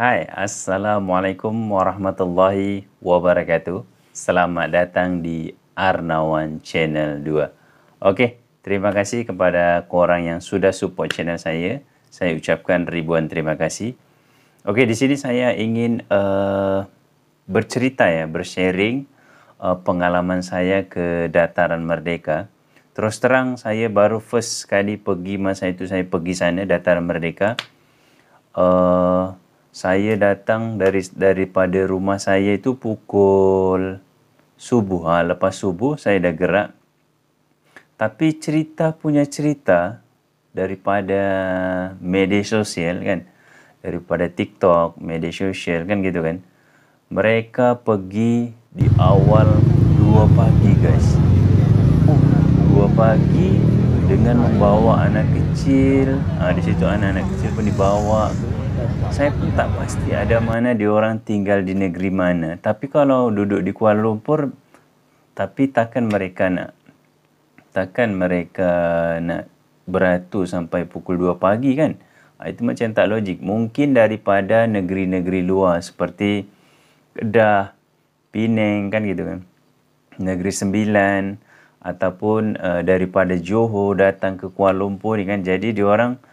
Hai, Assalamualaikum Warahmatullahi Wabarakatuh Selamat datang di Arnawan Channel 2 Ok, terima kasih kepada korang yang sudah support channel saya Saya ucapkan ribuan terima kasih Ok, di sini saya ingin uh, bercerita ya, bersharing uh, pengalaman saya ke Dataran Merdeka Terus terang, saya baru first kali pergi masa itu saya pergi sana, Dataran Merdeka Eee... Uh, saya datang dari daripada rumah saya itu pukul subuh. Ha, lepas subuh saya dah gerak. Tapi cerita punya cerita daripada media sosial kan. Daripada TikTok, media sosial kan gitu kan. Mereka pergi di awal 2 pagi guys. 2 pagi dengan membawa anak kecil. Ha, di situ anak-anak kecil pun dibawa saya pun tak pasti ada mana dia orang tinggal di negeri mana. Tapi kalau duduk di Kuala Lumpur, tapi takkan mereka nak takkan mereka nak beratur sampai pukul 2 pagi kan? Ah, itu macam tak logik. Mungkin daripada negeri-negeri luar seperti Kedah, Penang kan gitu kan. Negeri Sembilan ataupun uh, daripada Johor datang ke Kuala Lumpur kan. Jadi diorang orang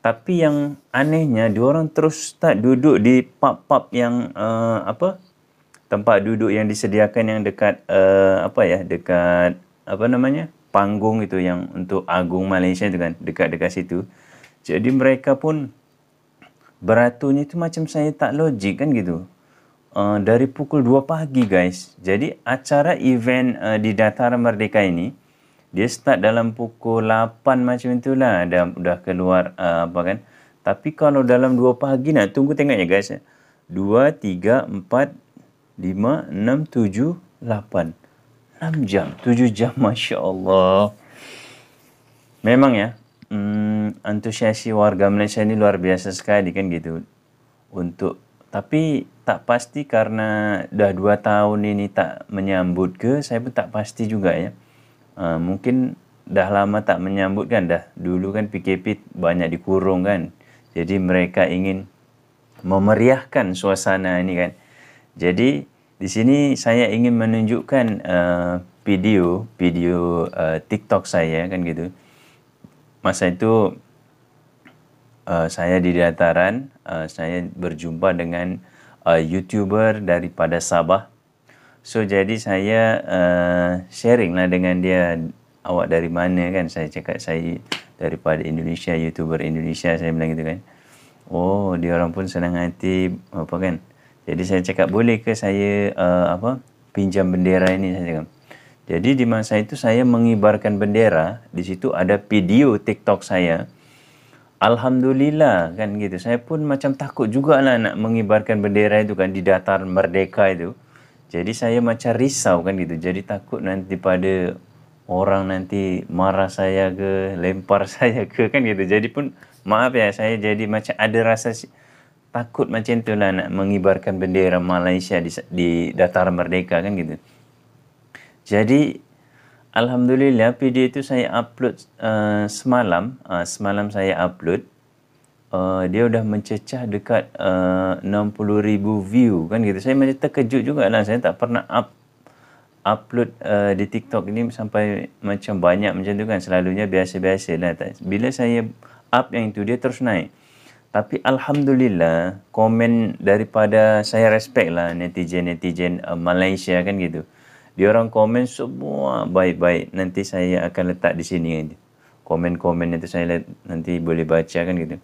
tapi yang anehnya dia orang terus start duduk di pub-pub yang uh, apa? Tempat duduk yang disediakan yang dekat uh, apa ya? Dekat apa namanya? Panggung itu yang untuk Agung Malaysia itu kan dekat-dekat situ. Jadi mereka pun beratunya itu macam saya tak logik kan gitu. Uh, dari pukul 2 pagi guys. Jadi acara event uh, di Dataran Merdeka ini dia start dalam pukul 8 macam itulah dah dah keluar uh, apa kan tapi kalau dalam 2 pagi nak tunggu tengok ya guys 2 3 4 5 6 7 8 jam 7 jam masya-Allah memang ya hmm, antusiasi warga Malaysia ni luar biasa sekali kan gitu untuk tapi tak pasti karena dah 2 tahun ini tak menyambut ke saya pun tak pasti juga ya Ha, mungkin dah lama tak menyambut kan dah. Dulu kan PKP banyak dikurung kan. Jadi mereka ingin memeriahkan suasana ini kan. Jadi di sini saya ingin menunjukkan uh, video video uh, TikTok saya kan gitu. Masa itu uh, saya di dataran, uh, saya berjumpa dengan uh, YouTuber daripada Sabah So jadi saya uh, sharing lah dengan dia awak dari mana kan saya cakap saya daripada Indonesia YouTuber Indonesia saya bilang gitu kan. Oh dia orang pun senang hati apa kan. Jadi saya cakap boleh ke saya uh, apa pinjam bendera ini saya cakap. Jadi di masa itu saya mengibarkan bendera di situ ada video TikTok saya. Alhamdulillah kan gitu. Saya pun macam takut jugalah nak mengibarkan bendera itu kan di datar merdeka itu. Jadi saya macam risau kan gitu. Jadi takut nanti pada orang nanti marah saya ke, lempar saya ke kan gitu. Jadi pun maaf ya saya jadi macam ada rasa takut macam tu lah nak mengibarkan bendera Malaysia di, di dataran merdeka kan gitu. Jadi Alhamdulillah video itu saya upload uh, semalam. Uh, semalam saya upload. Uh, dia sudah mencecah dekat uh, 60 ribu view kan gitu. Saya macam terkejut juga lah. Saya tak pernah up upload uh, di TikTok ini sampai macam banyak macam tu kan. Selalunya biasa-biasa lah. Bila saya up yang itu dia terus naik. Tapi Alhamdulillah komen daripada saya respect lah netizen-netizen uh, Malaysia kan gitu. Dia orang komen semua baik-baik. Nanti saya akan letak di sini. Komen-komen itu saya nanti boleh baca kan gitu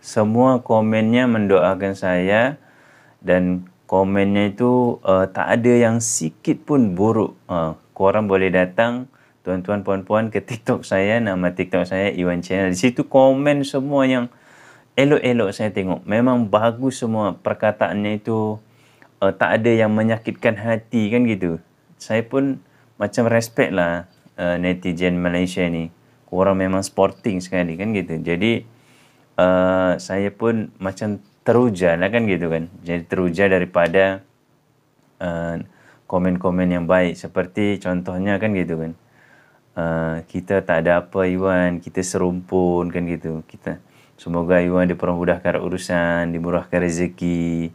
semua komennya mendoakan saya dan komennya itu uh, tak ada yang sikit pun buruk. Uh, korang boleh datang tuan-tuan puan-puan ke TikTok saya nama TikTok saya Iwan Channel. Di situ komen semua yang elok-elok saya tengok. Memang bagus semua perkataannya itu uh, tak ada yang menyakitkan hati kan gitu. Saya pun macam respect lah uh, netizen Malaysia ni. Korang memang sporting sekali kan gitu. Jadi uh, saya pun macam teruja lah kan gitu kan. Jadi teruja daripada uh, komen-komen yang baik. Seperti contohnya kan gitu kan. Uh, kita tak ada apa Iwan, kita serumpun kan gitu. Kita semoga Iwan dipermudahkan urusan, dimurahkan rezeki.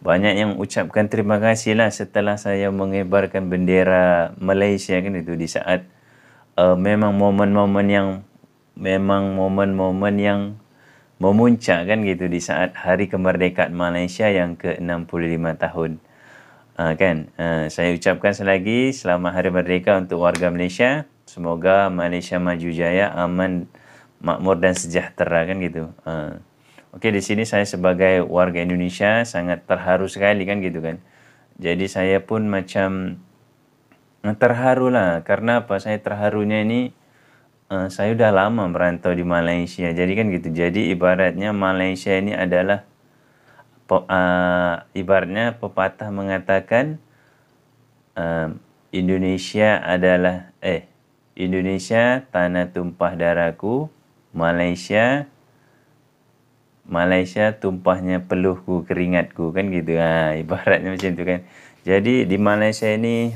Banyak yang ucapkan terima kasih lah setelah saya mengibarkan bendera Malaysia kan itu di saat uh, memang momen-momen yang memang momen-momen yang memuncak kan gitu di saat hari kemerdekaan Malaysia yang ke-65 tahun. Uh, kan uh, saya ucapkan sekali lagi selamat hari merdeka untuk warga Malaysia. Semoga Malaysia maju jaya, aman, makmur dan sejahtera kan gitu. Uh, Okey di sini saya sebagai warga Indonesia sangat terharu sekali kan gitu kan. Jadi saya pun macam terharulah karena apa saya terharunya ini Eh, saya udah lama merantau di Malaysia. Jadi kan gitu. Jadi ibaratnya Malaysia ini adalah po, uh, ibaratnya pepatah mengatakan eh, Indonesia adalah eh Indonesia tanah tumpah darahku, Malaysia Malaysia tumpahnya peluhku keringatku kan gitu. Ah ibaratnya macam itu kan. Jadi di Malaysia ini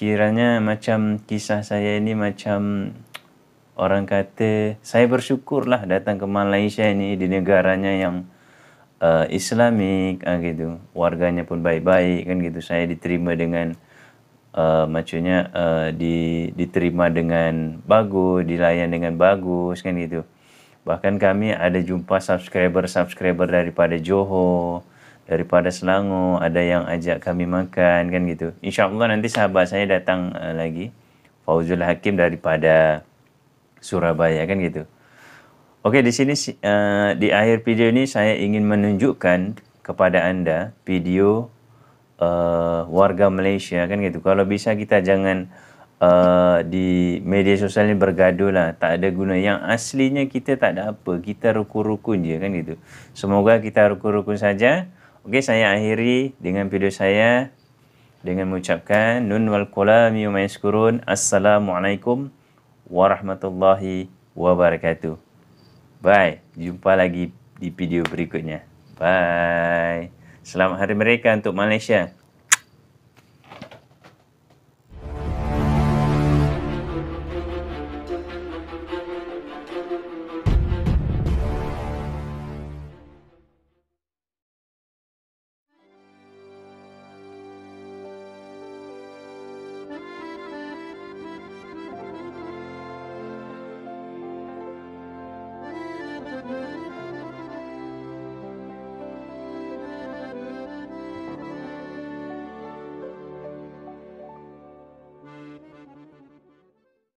kiranya macam kisah saya ini macam orang kata saya bersyukurlah datang ke Malaysia ni di negaranya yang uh, islamik uh, gitu warganya pun baik-baik kan gitu saya diterima dengan uh, eh, macamnya uh, eh, di diterima dengan bagus dilayan dengan bagus kan gitu bahkan kami ada jumpa subscriber-subscriber daripada Johor daripada Selangor ada yang ajak kami makan kan gitu insyaallah nanti sahabat saya datang uh, lagi Fauzul Hakim daripada Surabaya kan gitu. Okey di sini uh, di akhir video ini saya ingin menunjukkan kepada anda video uh, warga Malaysia kan gitu. Kalau bisa kita jangan uh, di media sosial ni bergaduh lah. Tak ada guna. Yang aslinya kita tak ada apa. Kita rukun-rukun je kan gitu. Semoga kita rukun-rukun saja. Okey saya akhiri dengan video saya dengan mengucapkan nun wal qalam yumayskurun assalamualaikum warahmatullahi warahmatullahi wabarakatuh. Bye. Jumpa lagi di video berikutnya. Bye. Selamat Hari Mereka untuk Malaysia.